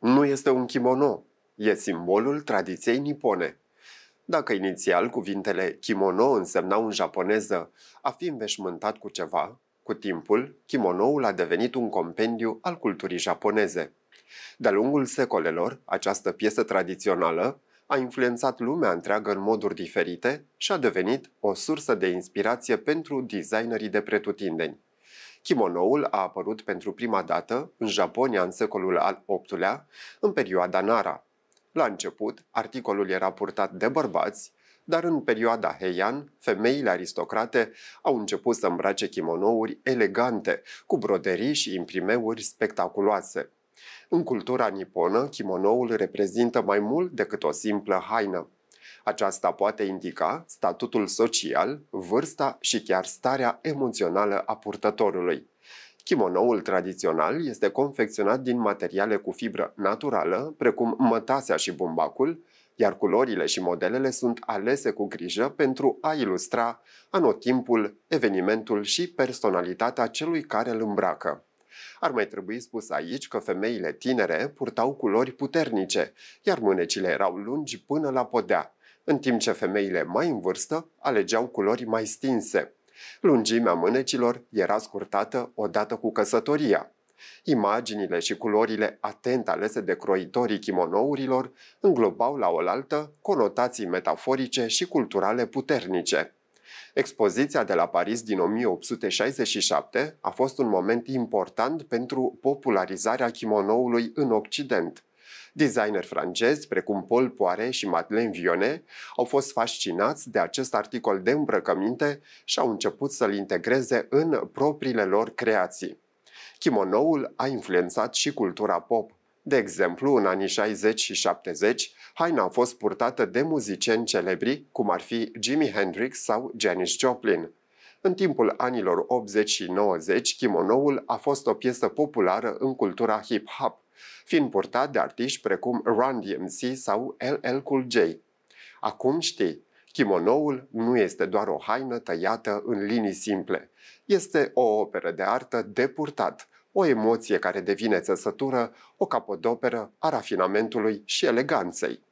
Nu este un kimono, e simbolul tradiției nipone. Dacă inițial cuvintele kimono însemnau în japoneză a fi înveșmântat cu ceva, cu timpul, kimonoul a devenit un compendiu al culturii japoneze. De-a lungul secolelor, această piesă tradițională a influențat lumea întreagă în moduri diferite și a devenit o sursă de inspirație pentru designerii de pretutindeni. Kimonoul a apărut pentru prima dată în Japonia în secolul al VIII-lea, în perioada Nara. La început, articolul era purtat de bărbați, dar în perioada Heian, femeile aristocrate au început să îmbrace kimonouri elegante, cu broderii și imprimeuri spectaculoase. În cultura niponă, kimonoul reprezintă mai mult decât o simplă haină. Aceasta poate indica statutul social, vârsta și chiar starea emoțională a purtătorului. Kimonoul tradițional este confecționat din materiale cu fibră naturală, precum mătasea și bumbacul, iar culorile și modelele sunt alese cu grijă pentru a ilustra anotimpul, evenimentul și personalitatea celui care îl îmbracă. Ar mai trebui spus aici că femeile tinere purtau culori puternice, iar mânecile erau lungi până la podea, în timp ce femeile mai în vârstă alegeau culori mai stinse. Lungimea mânecilor era scurtată odată cu căsătoria. Imaginile și culorile atent alese de croitorii chimonourilor înglobau la oaltă conotații metaforice și culturale puternice. Expoziția de la Paris din 1867 a fost un moment important pentru popularizarea kimonoului în Occident. Designeri francezi precum Paul Poiret și Madeleine Vionnet au fost fascinați de acest articol de îmbrăcăminte și au început să-l integreze în propriile lor creații. Kimonoul a influențat și cultura pop, de exemplu, în anii 60 și 70, haina a fost purtată de muzicieni celebri, cum ar fi Jimi Hendrix sau Janis Joplin. În timpul anilor 80 și 90, kimonoul a fost o piesă populară în cultura hip-hop, fiind purtat de artiști precum Run DMC sau LL Cool J. Acum știi, Kimonoul nu este doar o haină tăiată în linii simple. Este o operă de artă de purtat, o emoție care devine țesătură, o capodoperă a rafinamentului și eleganței.